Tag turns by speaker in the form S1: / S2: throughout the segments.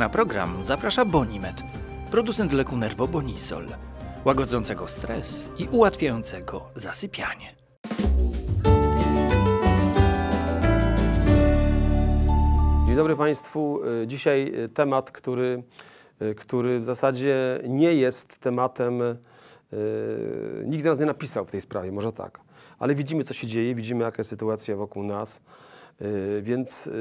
S1: Na program zaprasza Bonimet, producent leku nerwo Bonisol, łagodzącego stres i ułatwiającego zasypianie. Dzień dobry Państwu. Dzisiaj y, temat, który, y, który w zasadzie nie jest tematem, y, nikt nas nie napisał w tej sprawie, może tak. Ale widzimy, co się dzieje, widzimy, jaka jest sytuacja wokół nas. Y, więc y,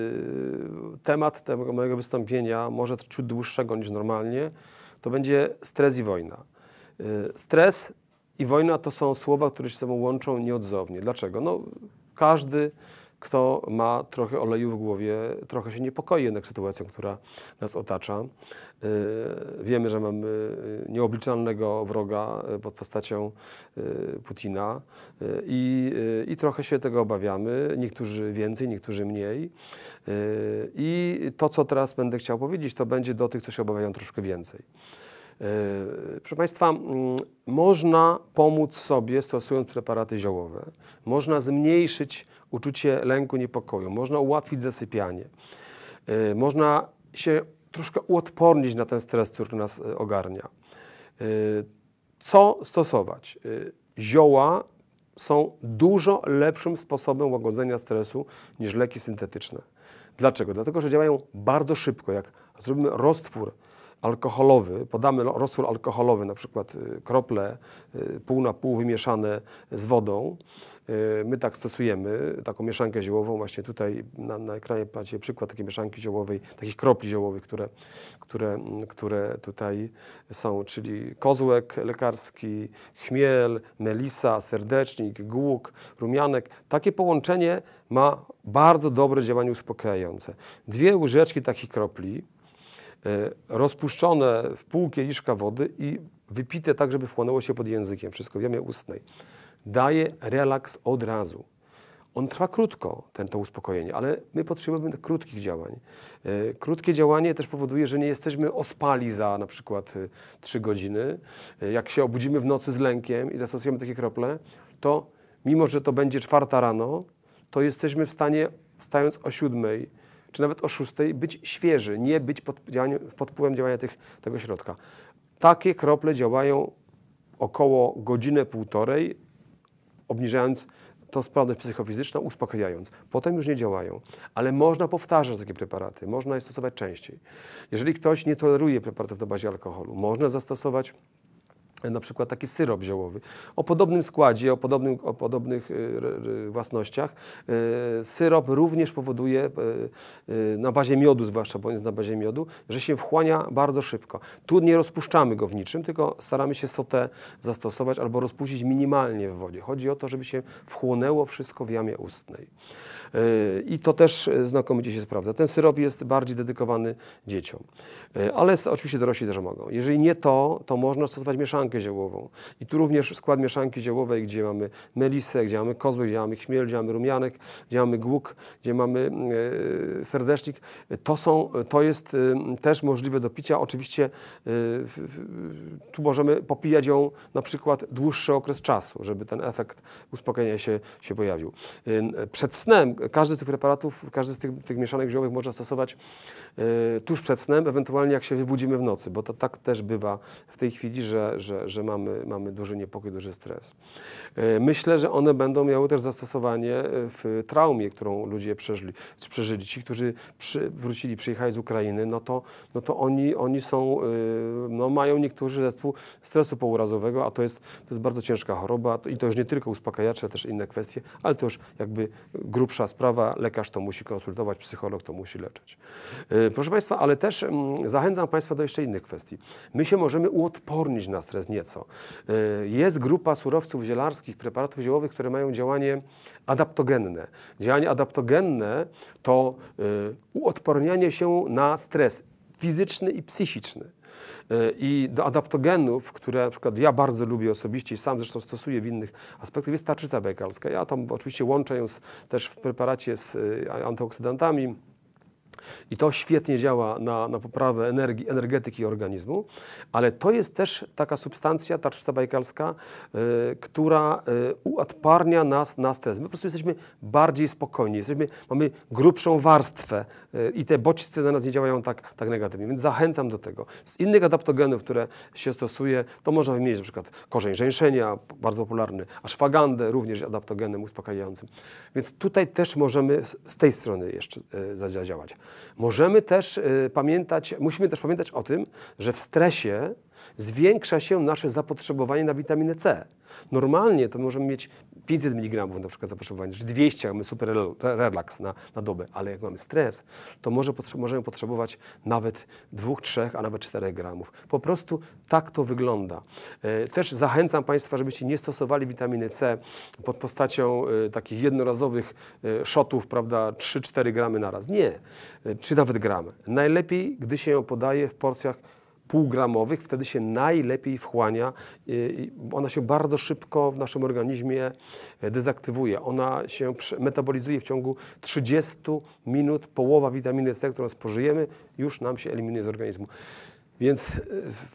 S1: temat tego mojego wystąpienia, może ciut dłuższego niż normalnie, to będzie stres i wojna. Y, stres i wojna to są słowa, które się ze sobą łączą nieodzownie. Dlaczego? No, każdy kto ma trochę oleju w głowie, trochę się niepokoi jednak sytuacją, która nas otacza. Y, wiemy, że mamy y, nieobliczalnego wroga y, pod postacią Putina i, i trochę się tego obawiamy. Niektórzy więcej, niektórzy mniej. I to, co teraz będę chciał powiedzieć, to będzie do tych, co się obawiają troszkę więcej. E, proszę Państwa, mm, można pomóc sobie stosując preparaty ziołowe, można zmniejszyć uczucie lęku, niepokoju, można ułatwić zasypianie, e, można się troszkę uodpornić na ten stres, który nas e, ogarnia. Co stosować? Zioła są dużo lepszym sposobem łagodzenia stresu niż leki syntetyczne. Dlaczego? Dlatego, że działają bardzo szybko. Jak zrobimy roztwór alkoholowy, podamy roztwór alkoholowy, na przykład y, krople y, pół na pół wymieszane z wodą, y, My tak stosujemy, taką mieszankę ziołową, właśnie tutaj na, na, ekranie macie przykład takiej mieszanki ziołowej, takich kropli ziołowych, które, które, które tutaj są, czyli kozłek lekarski, chmiel, melisa, serdecznik, głuk, rumianek. Takie połączenie ma bardzo dobre działanie uspokajające. Dwie łyżeczki takich kropli, E, rozpuszczone w pół kieliszka wody i wypite tak, żeby wchłonęło się pod językiem, wszystko w jamie ustnej. Daje relaks od razu. On trwa krótko, ten, to uspokojenie, ale my potrzebujemy krótkich działań. E, krótkie działanie też powoduje, że nie jesteśmy ospali za na przykład 3 e, godziny. Jak się obudzimy w nocy z lękiem i zastosujemy takie krople, to mimo, że to będzie czwarta rano, to jesteśmy w stanie wstając o siódmej, czy nawet o 6 być świeży, nie być pod, pod wpływem działania tych, tego środka. Takie krople działają około godziny, półtorej, obniżając to sprawność psychofizyczną, uspokajając. Potem już nie działają, ale można powtarzać takie preparaty, można je stosować częściej. Jeżeli ktoś nie toleruje preparatów na bazie alkoholu, można zastosować na przykład taki syrop ziołowy. O podobnym składzie, o, podobnym, o podobnych y, własnościach y, syrop również powoduje y, na bazie miodu, zwłaszcza, bo on jest na bazie miodu, że się wchłania bardzo szybko. Tu nie rozpuszczamy go w niczym, tylko staramy się sotę zastosować albo rozpuścić minimalnie w wodzie. Chodzi o to, żeby się wchłonęło wszystko w jamie ustnej. I to też znakomicie się sprawdza. Ten syrop jest bardziej dedykowany dzieciom, ale oczywiście dorośli też mogą. Jeżeli nie to, to można stosować mieszankę mieszankę ziołową. I tu również skład mieszanki ziołowej, gdzie mamy melisę, gdzie mamy kozły, gdzie mamy chmiel, gdzie mamy rumianek, gdzie mamy głuk, gdzie mamy e, serdecznik, to, są, to jest e, też możliwe do picia. Oczywiście e, tu możemy popijać ją na przykład dłuższy okres czasu, żeby ten efekt uspokojenia się, się pojawił. Przed snem każdy z tych preparatów, każdy z tych, tych mieszanek ziołowych można stosować tuż przed snem, ewentualnie jak się wybudzimy w nocy, bo to tak też bywa w tej chwili, że, że że, mamy, mamy duży niepokój, duży stres. E, myślę, że one będą miały też zastosowanie e, w traumie, którą ludzie przeżyli. przeżyli. Ci, którzy przy, wrócili, przyjechali z Ukrainy, no to, no to oni, oni są, e, no mają niektórzy zespół stresu pourazowego, a to jest, to jest bardzo ciężka choroba i to już nie tylko uspokajacze, ale też inne kwestie, ale to już jakby grubsza sprawa, lekarz to musi konsultować, psycholog to musi leczyć. Proszę Państwa, ale też mm, zachęcam Państwa do jeszcze innych kwestii. My się możemy uodpornić na stres nieco. Y, jest grupa surowców zielarskich, preparatów ziołowych, które mają działanie adaptogenne. Działanie adaptogenne to y, uodpornianie się na stres fizyczny i psychiczny. Y, I do adaptogenów, które na przykład ja bardzo lubię osobiście i sam zresztą stosuję w innych aspektach, jest tarczyca bekalska. Ja tam oczywiście łączę ją z, też w preparacie z antyoksydantami, i to świetnie działa na, na poprawę energii, energetyki organizmu, ale to jest też taka substancja, tarczyca bajkalska, y, która y, uodparnia nas na stres. My po prostu jesteśmy bardziej spokojni, jesteśmy, mamy grubszą warstwę y, i te bodźce na nas nie działają tak, tak negatywnie, więc zachęcam do tego. Z innych adaptogenów, które się stosuje, to można wymienić np. korzeń żeńszenia, bardzo popularny, aszwagandę, również adaptogenem uspokajającym. Więc tutaj też możemy z tej strony jeszcze y, zadziałać. Możemy też y, pamiętać, musimy też pamiętać o tym, że w stresie zwiększa się nasze zapotrzebowanie na witaminę C. Normalnie to możemy mieć 500 mg na przykład zapotrzebowanie. czy 200, mamy super relaks na, na dobę, ale jak mamy stres, to może potrze możemy potrzebować nawet 2, 3, a nawet 4 gramów. Po prostu tak to wygląda. E, też zachęcam Państwa, żebyście nie stosowali witaminy C pod postacią e, takich jednorazowych e, szotów, prawda, 3-4 gramy na raz. Nie, czy nawet gramy. Najlepiej, gdy się ją podaje w porcjach półgramowych, wtedy się najlepiej wchłania. Ona się bardzo szybko w naszym organizmie e, dezaktywuje. Ona się metabolizuje w ciągu 30 minut. Połowa witaminy C, którą spożyjemy, już nam się eliminuje z organizmu. Więc e,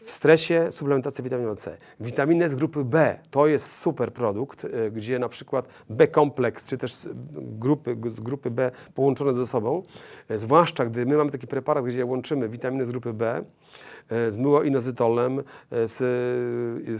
S1: w stresie suplementacja witaminy C. Witaminy z grupy B to jest super produkt, e, gdzie na przykład B-kompleks, czy też grupy, grupy B połączone ze sobą, e, zwłaszcza gdy my mamy taki preparat, gdzie łączymy witaminę z grupy B z myłoinozytolem, z,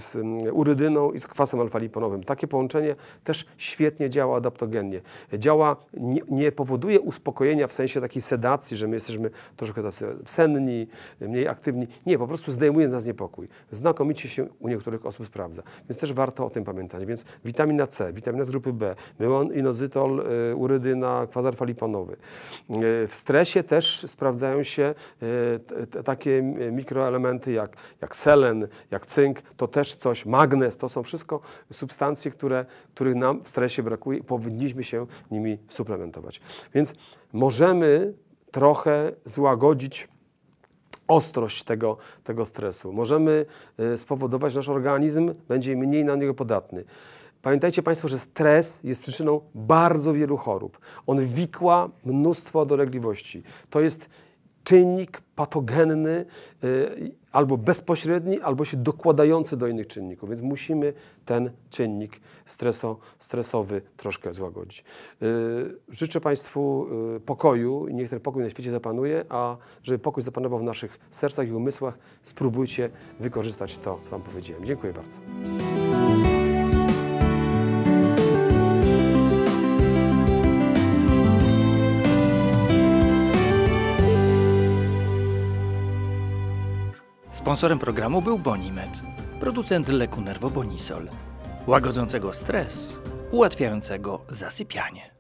S1: z urydyną i z kwasem alfaliponowym. liponowym Takie połączenie też świetnie działa adaptogennie. Działa, nie, nie powoduje uspokojenia w sensie takiej sedacji, że my jesteśmy troszkę tacy senni, mniej aktywni, nie, po prostu zdejmuje z nas niepokój. Znakomicie się u niektórych osób sprawdza, więc też warto o tym pamiętać. Więc witamina C, witamina z grupy B, myłon, inozytol, y, urydyna, kwazar faliponowy. Y, w stresie też sprawdzają się y, takie mikroelementy jak, jak selen, jak cynk, to też coś, magnez, to są wszystko substancje, które, których nam w stresie brakuje i powinniśmy się nimi suplementować. Więc możemy trochę złagodzić ostrość tego, tego stresu. Możemy y, spowodować, że nasz organizm będzie mniej na niego podatny. Pamiętajcie Państwo, że stres jest przyczyną bardzo wielu chorób. On wikła mnóstwo dolegliwości. To jest czynnik patogenny y, albo bezpośredni, albo się dokładający do innych czynników. Więc musimy ten czynnik streso, stresowy troszkę złagodzić. Y, życzę Państwu y, pokoju i niech ten pokój na świecie zapanuje, a żeby pokój zapanował w naszych sercach i umysłach, spróbujcie wykorzystać to, co Wam powiedziałem. Dziękuję bardzo. Sponsorem programu był Bonimed, producent leku nerwobonisol, łagodzącego stres, ułatwiającego zasypianie.